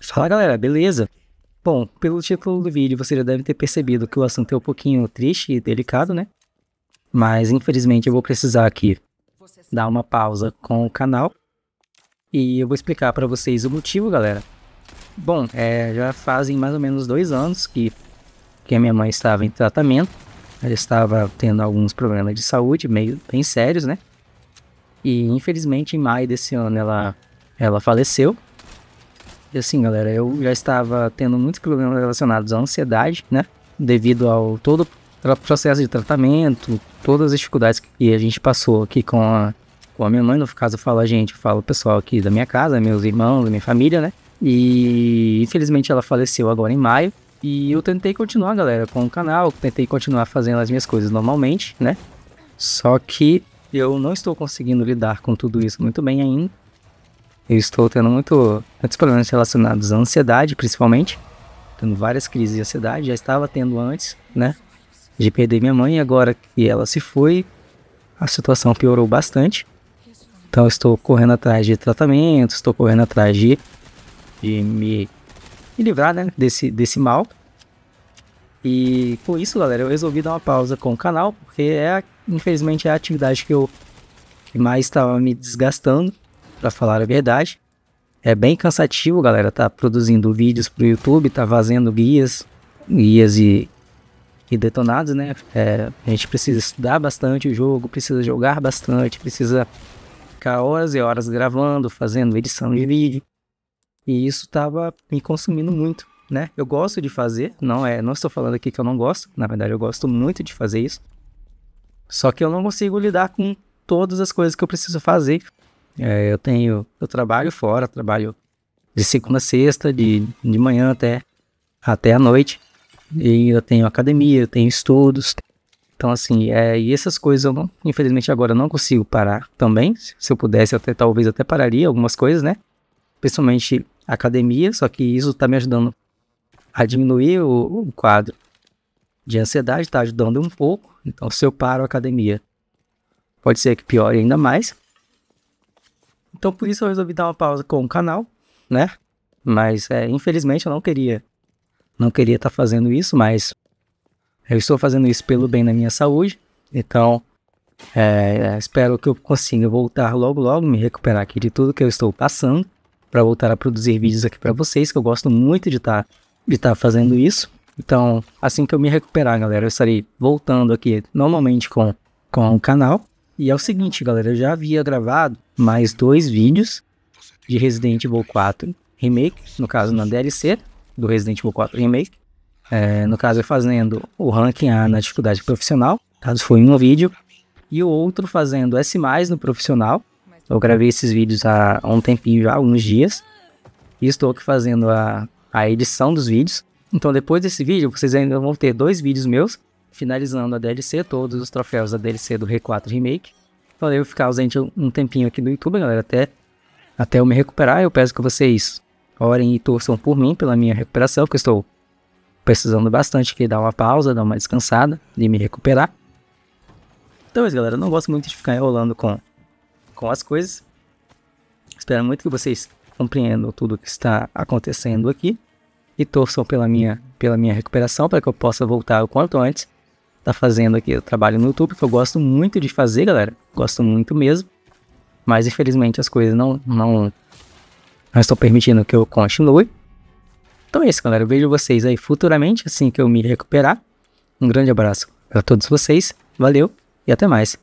Fala galera, beleza? Bom, pelo título do vídeo você já deve ter percebido que o assunto é um pouquinho triste e delicado, né? Mas infelizmente eu vou precisar aqui dar uma pausa com o canal e eu vou explicar para vocês o motivo, galera. Bom, é, já fazem mais ou menos dois anos que, que a minha mãe estava em tratamento. Ela estava tendo alguns problemas de saúde meio bem sérios, né? E infelizmente em maio desse ano ela, ela faleceu. E assim, galera, eu já estava tendo muitos problemas relacionados à ansiedade, né? Devido ao todo o processo de tratamento, todas as dificuldades que a gente passou aqui com a, com a minha mãe, no caso eu falo a gente, eu falo o pessoal aqui da minha casa, meus irmãos, da minha família, né? E infelizmente ela faleceu agora em maio. E eu tentei continuar, galera, com o canal, tentei continuar fazendo as minhas coisas normalmente, né? Só que eu não estou conseguindo lidar com tudo isso muito bem ainda. Eu estou tendo muito, muitos problemas relacionados à ansiedade, principalmente. Tendo várias crises de ansiedade, já estava tendo antes, né? De perder minha mãe, agora que ela se foi, a situação piorou bastante. Então estou correndo atrás de tratamento, estou correndo atrás de, de me, me livrar né, desse, desse mal. E com isso, galera, eu resolvi dar uma pausa com o canal, porque é, infelizmente, é a atividade que eu que mais estava me desgastando para falar a verdade. É bem cansativo, galera, tá produzindo vídeos pro YouTube, tá fazendo guias, guias e, e detonados, né? É, a gente precisa estudar bastante o jogo, precisa jogar bastante, precisa ficar horas e horas gravando, fazendo edição de vídeo. E isso tava me consumindo muito, né? Eu gosto de fazer, não é, não estou falando aqui que eu não gosto, na verdade eu gosto muito de fazer isso. Só que eu não consigo lidar com todas as coisas que eu preciso fazer é, eu tenho, eu trabalho fora, trabalho de segunda a sexta, de, de manhã até, até a noite. E eu tenho academia, eu tenho estudos. Então, assim, é, e essas coisas eu não, infelizmente agora não consigo parar também. Se eu pudesse, até, talvez até pararia algumas coisas, né? Principalmente academia, só que isso tá me ajudando a diminuir o, o quadro de ansiedade, tá ajudando um pouco. Então, se eu paro a academia, pode ser que piore ainda mais. Então por isso eu resolvi dar uma pausa com o canal, né? Mas é, infelizmente eu não queria. Não queria estar tá fazendo isso, mas eu estou fazendo isso pelo bem da minha saúde. Então é, é, espero que eu consiga voltar logo logo, me recuperar aqui de tudo que eu estou passando. para voltar a produzir vídeos aqui para vocês, que eu gosto muito de estar tá, de tá fazendo isso. Então, assim que eu me recuperar, galera, eu estarei voltando aqui normalmente com, com o canal. E é o seguinte, galera, eu já havia gravado mais dois vídeos de Resident Evil 4 Remake, no caso na DLC do Resident Evil 4 Remake. É, no caso, fazendo o ranking A na dificuldade profissional, caso foi um vídeo, e o outro fazendo S no profissional. Eu gravei esses vídeos há um tempinho já, alguns dias, e estou aqui fazendo a, a edição dos vídeos. Então, depois desse vídeo, vocês ainda vão ter dois vídeos meus finalizando a DLC, todos os troféus da DLC do R4 Remake. Falei então, eu vou ficar ausente um tempinho aqui do YouTube, galera, até, até eu me recuperar. Eu peço que vocês orem e torçam por mim, pela minha recuperação, porque eu estou precisando bastante aqui dar uma pausa, dar uma descansada e me recuperar. Então mas, é galera. Eu não gosto muito de ficar enrolando com, com as coisas. Espero muito que vocês compreendam tudo o que está acontecendo aqui e torçam pela minha, pela minha recuperação para que eu possa voltar o quanto antes tá fazendo aqui o trabalho no YouTube, que eu gosto muito de fazer, galera. Gosto muito mesmo. Mas infelizmente as coisas não, não, não estão permitindo que eu continue. Então é isso, galera. Eu vejo vocês aí futuramente, assim que eu me recuperar. Um grande abraço para todos vocês. Valeu e até mais.